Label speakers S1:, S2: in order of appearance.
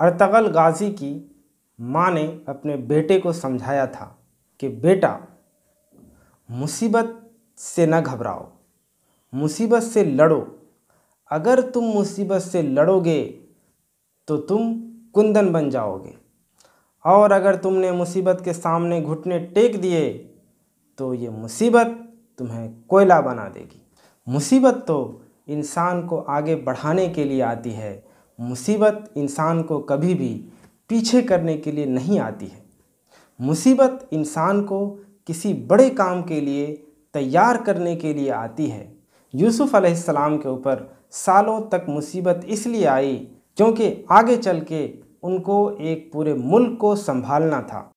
S1: अरतगल गाजी की माँ ने अपने बेटे को समझाया था कि बेटा मुसीबत से न घबराओ मुसीबत से लड़ो अगर तुम मुसीबत से लड़ोगे तो तुम कुंदन बन जाओगे और अगर तुमने मुसीबत के सामने घुटने टेक दिए तो ये मुसीबत तुम्हें कोयला बना देगी मुसीबत तो इंसान को आगे बढ़ाने के लिए आती है मुसीबत इंसान को कभी भी पीछे करने के लिए नहीं आती है मुसीबत इंसान को किसी बड़े काम के लिए तैयार करने के लिए आती है यूसुफ़ अलैहिस्सलाम के ऊपर सालों तक मुसीबत इसलिए आई क्योंकि आगे चल के उनको एक पूरे मुल्क को संभालना था